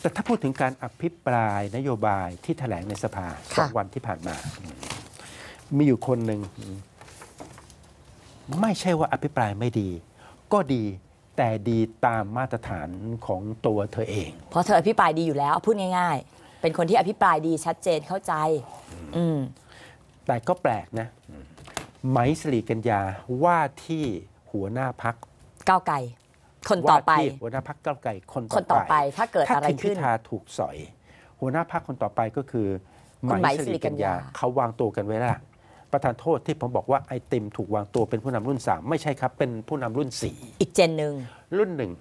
แต่ถ้าพูดถึงการอภิปราย นโยบายที่แถลงในสภาสองวันที่ผ่านมา มีอยู่คนหนึ่งไม่ใช่ว่าอภิปรายไม่ดี ก็ดีแต่ดีตามมาตรฐานของตัวเธอเอง เพราะเธออภิปรายดีอยู่แล้วพูดง่าย ๆ เป็นคนที่อภิปรายดีชัดเจนเข้าใจอืแต่ก็แปลกนะไหมสลรกัญญา ว่าที่หัวหน้าพักก้าวไกลคนต่อไปหัวหน้าพักเก้าไก่คนต่อไป ถ้าเกิดอะไรขึ้นถ้าทิมพิธาถูกสอย หัวหน้าพักคนต่อไปก็คือหมสิริกัญญาเขาวางตัวกันไว้แล้วประธานโทษที่ผมบอกว่า ไอติมถูกวางตัวเป็นผู้นำรุ่น 3 ไม่ใช่ครับ เป็นผู้นำรุ่น 4อีกเจนหนึ่ง รุ่นหนึ่ง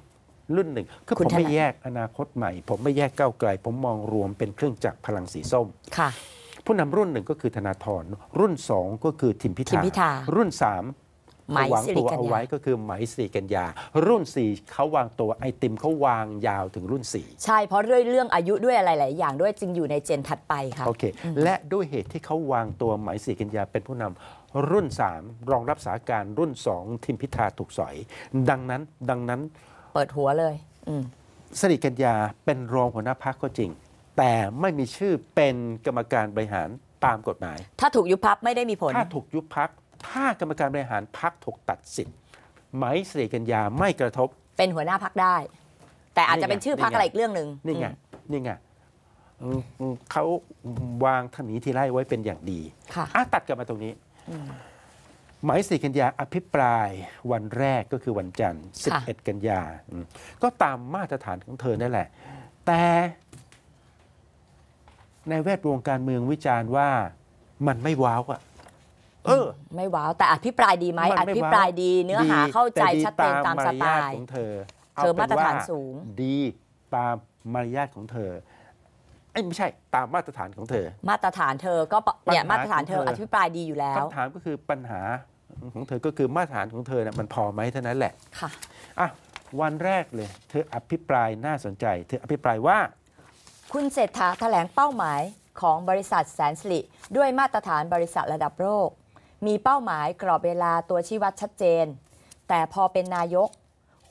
รุ่นหนึ่งคือผมไม่แยกอนาคตใหม่ ผมไม่แยกก้าวไกล ผมมองรวมเป็นเครื่องจักรพลังสีส้มค่ะ ผู้นำรุ่นหนึ่งก็คือธนาธรรุ่น2ก็คือทิมพิธารุ่น3ไหมสิริกัญญาเอาไว้ก็คือไหมสิริกัญญารุ่น4เขาวางตัวไอติมเขาวางยาวถึงรุ่น4ใช่เพราะด้วยเรื่องอายุด้วยอะไรหลายอย่าง ด้วยจึงอยู่ในเจนถัดไปค่ะโอเค และด้วยเหตุที่เขาวางตัวไหมสิริกัญญาเป็นผู้นำ รุ่น3รองรับสาการรุ่น2ทิมพิธาถูกสอย ดังนั้นดังนั้นเปิดหัวเลยสิริกัญญาเป็นรองหัวหน้าพักก็จริง แต่ไม่มีชื่อเป็นกรรมการบริหารตามกฎหมาย ถ้าถูกยุบพักไม่ได้มีผลถ้าถูกยุบพักถ้ากรรมการบริหารพักถูกตัดสิทธิ์ไหมเสรีกัญญา ไม่กระทบ เป็นหัวหน้าพักได้ แต่อาจจะเป็นชื่อพักอะไรอีกเรื่องหนึ่งนี่ไง นี่ไงเขาวางถนีที่ไล่ไว้เป็นอย่างดีค่ะตัดกลับมาตรงนี้หมายสี่กันยาอภิปรายวันแรกก็คือวันจันทร์11กันยาก็ตามมาตรฐานของเธอนั่นแหละ แต่ในแวดวงการเมืองวิจารณ์ว่ามันไม่ว้าวอะเออไม่ว้าวแต่อภิปรายดีไหมอภิปรายดีเนื้อหาเข้าใจชัดเจนตามสไตล์ของเธอ เธอมาตรฐานสูงดีตามมารยาทของเธอไอ้ไม่ใช่ตามมาตรฐานของเธอ มาตรฐานเธอก็เนี่ยมาตรฐานเธออธภิปรายดีอยู่แล้วคำถามก็คือปัญหาของเธอก็คือมาตรฐานของเธอเนี่ยมันพอไหมเท่านั้นแหละค่ะอ่ะวันแรกเลย เธออภิปรายน่าสนใจ เธออภิปรายว่า คุณเศรษฐาแถลงเป้าหมายของบริษัทแสนสิริด้วยมาตรฐานบริษัทระดับโลกมีเป้าหมายกรอบเวลาตัวชี้วัดชัดเจน แต่พอเป็นนายก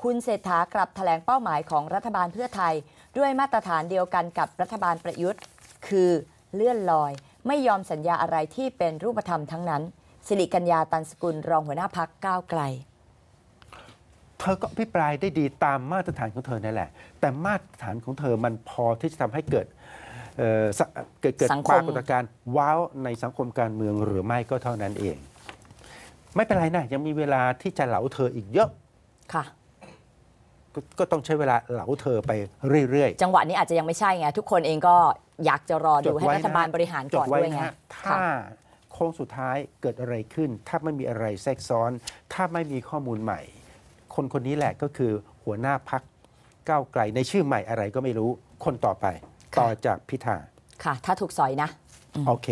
คุณเศรษฐากลับถแถลงเป้าหมายของรัฐบาลเพื่อไทย ด้วยมาตรฐานเดียวกันกับรัฐบาลประยุทธ์ คือเลื่อนลอยไม่ยอมสัญญาอะไรที่เป็นรูปธรรมทั้งนั้นสิริกัญญาตันสกุลรองหัวหน้าพักก้าวไกล เธอก็พิปรายได้ดีตามมาตรฐานของเธอนั่นแหละ แต่มาตรฐานของเธอมันพอที่จะทำให้เกิดเกิดเกิดปรากฏการณ์ว้าว ในสังคมการเมืองหรือไม่ก็เท่านั้นเอง ไม่เป็นไรนะยังมีเวลาที่จะเหลาเธออีกเยอะค่ะก็ต้องใช้เวลาเหลาเธอไปเรื่อย ๆ จังหวะนี้อาจจะยังไม่ใช่ไงทุกคนเองก็อยากจะรอดูให้รัฐบาลบริหารก่อนด้วยไงถ้าโค้งสุดท้ายเกิดอะไรขึ้น ถ้าไม่มีอะไรแทรกซ้อน ถ้าไม่มีข้อมูลใหม่ คนคนนี้แหละก็คือหัวหน้าพักก้าวไกล ในชื่อใหม่อะไรก็ไม่รู้คนต่อไปต่อจากพิธา ค่ะ ถ้าถูกสอยนะ โอเค